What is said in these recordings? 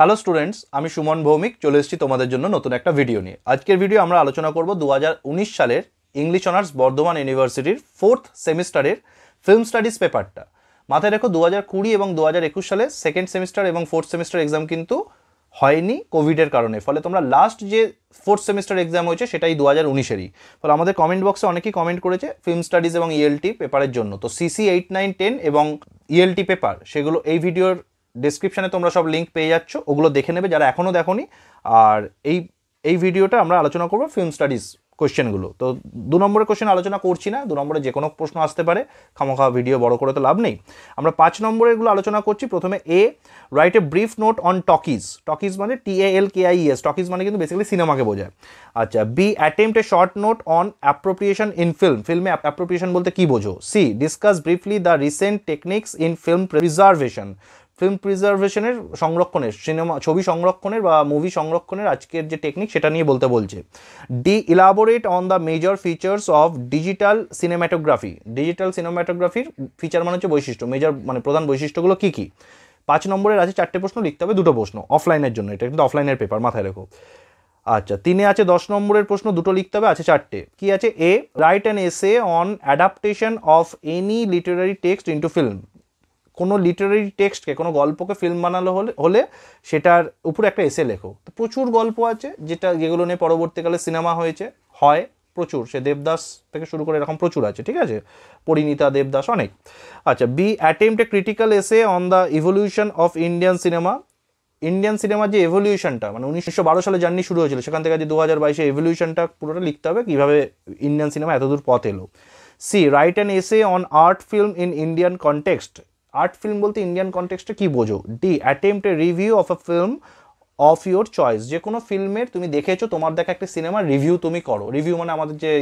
hello students আমি সুমন ভৌমিক চলে এসেছি তোমাদের জন্য নতুন একটা ভিডিও নিয়ে আজকের ভিডিও আমরা আলোচনা করব দু সালের ইংলিশ অনার্স বর্ধমান ইউনিভার্সিটির ফোর্থ সেমিস্টারের ফিল্ম স্টাডিজ পেপারটা মাথায় রেখো দু কুড়ি এবং দু হাজার সালে সেকেন্ড সেমিস্টার এবং ফোর্থ সেমিস্টার এক্সাম কিন্তু হয়নি কোভিডের কারণে ফলে তোমরা লাস্ট যে ফোর্থ সেমিস্টার এক্সাম হয়েছে সেটাই দু হাজার উনিশেরই ফলে আমাদের কমেন্ট বক্সে অনেকেই কমেন্ট করেছে ফিল্ম স্টাডিজ এবং ইএলটি e পেপারের জন্য তো সিসি এইট নাইন টেন এবং ইএলটি e পেপার সেগুলো এই ভিডিওর ডিসক্রিপশানে তোমরা সব লিঙ্ক পেয়ে যাচ্ছ ওগুলো দেখে নেবে যারা এখনও দেখোনি আর এই এই ভিডিওটা আমরা আলোচনা করবো ফিল্ম স্টাডিজ কোয়েশ্চেনগুলো তো দু নম্বরের কোয়েশ্চেন আলোচনা করছি না দু নম্বরে যে কোনো প্রশ্ন আসতে পারে খামোখা ভিডিও বড় করে তো লাভ নেই আমরা পাঁচ নম্বরেরগুলো আলোচনা করছি প্রথমে এ write a brief note on talkies talkies মানে টি এ এল কে আই এস টকিজ মানে কিন্তু বেসিক্যালি সিনেমাকে বোঝায় আচ্ছা B attempt a short note on appropriation in film ফিল্মে অ্যাপ্রোপ্রিয়েশন বলতে কী বোঝো C discuss briefly the recent techniques in film preservation film প্রিজার্ভেশনের সংরক্ষণের cinema ছবি সংরক্ষণের বা মুভি সংরক্ষণের আজকের যে টেকনিক সেটা নিয়ে বলতে বলছে D elaborate on the major features of digital cinematography digital সিনেম্যাটোগ্রাফির ফিচার মানে হচ্ছে বৈশিষ্ট্য মেজর মানে প্রধান বৈশিষ্ট্যগুলো কী কী পাঁচ নম্বরের আছে চারটে প্রশ্ন লিখতে হবে দুটো প্রশ্ন অফলাইনের জন্য এটা কিন্তু অফলাইনের পেপার মাথায় রেখো আচ্ছা তিনে আছে দশ নম্বরের প্রশ্ন দুটো লিখতে হবে আছে চারটে কি আছে A write and essay on adaptation of any literary text into film কোনো লিটারি টেক্সটকে কোনো গল্পকে ফিল্ম বানালো হলে হলে সেটার উপরে একটা এসে লেখো তো প্রচুর গল্প আছে যেটা যেগুলো নিয়ে পরবর্তীকালে সিনেমা হয়েছে হয় প্রচুর সে দেবদাস থেকে শুরু করে এরকম প্রচুর আছে ঠিক আছে পরিণীতা দেবদাস অনেক আচ্ছা B attempt a critical essay on the evolution of Indian cinema Indian সিনেমার যে এভলিউশনটা মানে উনিশশো বারো সালে জার্নি শুরু হয়েছিল সেখান থেকে যে দু হাজার বাইশে এভলিউশনটা পুরোটা লিখতে হবে কীভাবে ইন্ডিয়ান সিনেমা এতদূর পথ এলো C write and essay on art film in Indian context art film বলতে ইন্ডিয়ান কনটেক্সটে কী বোঝো D attempt a review of a film of your choice যে কোনো ফিল্মের তুমি দেখেছো তোমার দেখা একটা সিনেমার রিভিউ তুমি করো রিভিউ মানে আমাদের যে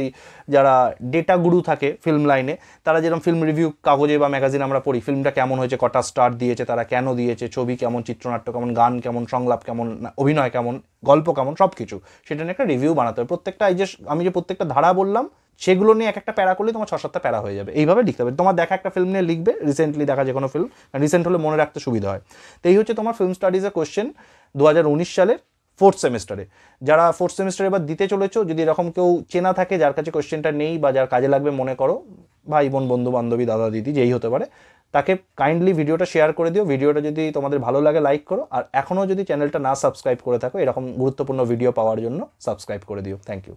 যারা ডেটা গুরু থাকে ফিল্ম লাইনে তারা যেরকম ফিল্ম রিভিউ কাগজে বা ম্যাগাজিন আমরা পড়ি ফিল্মটা কেমন হয়েছে কটা স্টার দিয়েছে তারা কেন দিয়েছে ছবি কেমন চিত্রনাট্য কেমন গান কেমন সংলাপ কেমন অভিনয় কেমন গল্প কেমন সব কিছু সেটা নিয়ে একটা রিভিউ বানাতে হবে প্রত্যেকটা এই যে আমি যে প্রত্যেকটা ধারা বললাম সেগুলো নিয়ে এক একটা প্যারা করলে তোমার ছ সাতটা প্যারা হয়ে যাবে এইভাবে লিখতে হবে তোমার দেখা একটা ফিল্ম নিয়ে লিখবে রিসেন্টলি দেখা যে কোনো ফিল্ম রিসেন্ট হলে মনে রাখতে সুবিধা হয় তো এই হচ্ছে তোমার ফিল্ম স্টাডিজের কোশ্চেন দু সালের ফোর্থ সেমিস্টারে যারা ফোর্থ সেমিস্টারে এবার দিতে চলেছো যদি এরকম কেউ চেনা থাকে যার কাছে কোয়েশ্চেনটা নেই বা যার কাজে লাগবে মনে করো ভাই বোন বন্ধু বান্ধবী দাদা দিদি যেই হতে পারে তাকে কাইন্ডলি ভিডিওটা শেয়ার করে দিও ভিডিওটা যদি তোমাদের ভালো লাগে লাইক করো আর এখনও যদি চ্যানেলটা না সাবস্ক্রাইব করে থাকো এরকম গুরুত্বপূর্ণ ভিডিও পাওয়ার জন্য সাবস্ক্রাইব করে দিও থ্যাংক ইউ